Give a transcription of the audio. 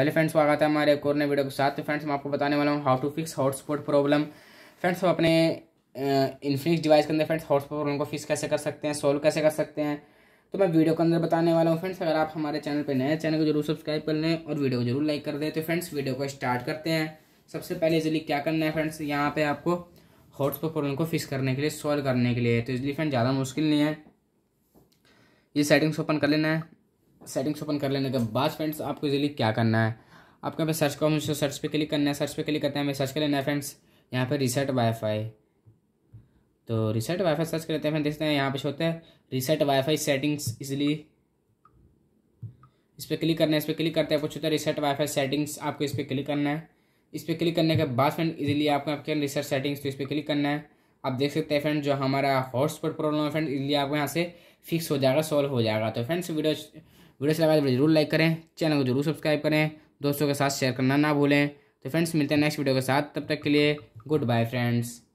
hello friends स्वागत है हमारे एक और नए वीडियो के साथ तो फ्रेंड्स मैं आपको बताने वाला हूँ how to fix hotspot problem friends हम अपने इन्फिनिक्स डिवाइस के अंदर फ्रेंड्स हॉटस्पॉट प्रॉब्लम को फिक्स कैसे कर सकते हैं सॉल्व कैसे कर सकते हैं तो मैं वीडियो के अंदर बताने वाला हूँ फ्रेंड्स अगर आप हमारे चैनल पर नए चैनल को जरूर सब्सक्राइब कर लें और वीडियो को जरूर लाइक कर दें तो फ्रेंड्स वीडियो को स्टार्ट करते हैं सबसे पहले इजिली क्या करना है फ्रेंड्स यहाँ पर आपको हॉटस्पॉट प्रॉब्लम को फिक्स करने के लिए सॉल्व करने के लिए तो इसलिए फ्रेंड ज़्यादा मुश्किल नहीं है ये सेटिंग्स ओपन कर लेना है सेटिंग्स ओपन कर लेने के बाद फ्रेंड्स आपको इजीली क्या करना है आपके यहाँ पे सर्च कॉम सर्च पे क्लिक करना है सर्च पे क्लिक करते हैं हमें सर्च कर लेना है फ्रेंड्स यहाँ पर रिसेट वाईफाई तो रिसेट वाईफाई सर्च कर लेते हैं फ्रेंड देखते हैं यहाँ पे होता है रिसेट वाईफाई सेटिंग्स इजिली इस पर क्लिक करना है इस पर क्लिक करते हैं कुछ होता है रिसेट वाईफाई सेटिंग्स आपको इस पर क्लिक करना है इस पर क्लिक करने के बाद फ्रेंड इजिली आपको आपके रिसेट सेटिंग्स तो इस पर क्लिक करना है आप देख सकते हैं फ्रेंड जो हमारा हॉटस्पॉट प्रॉब्लम है फ्रेंड इजिली आपको यहाँ से फिक्स हो जाएगा सॉल्व हो जाएगा तो फ्रेंड्स वीडियो वीडियो चला तो वीडियो जरूर लाइक करें चैनल को जरूर सब्सक्राइब करें दोस्तों के साथ शेयर करना ना भूलें तो फ्रेंड्स मिलते हैं नेक्स्ट वीडियो के साथ तब तक के लिए गुड बाय फ्रेंड्स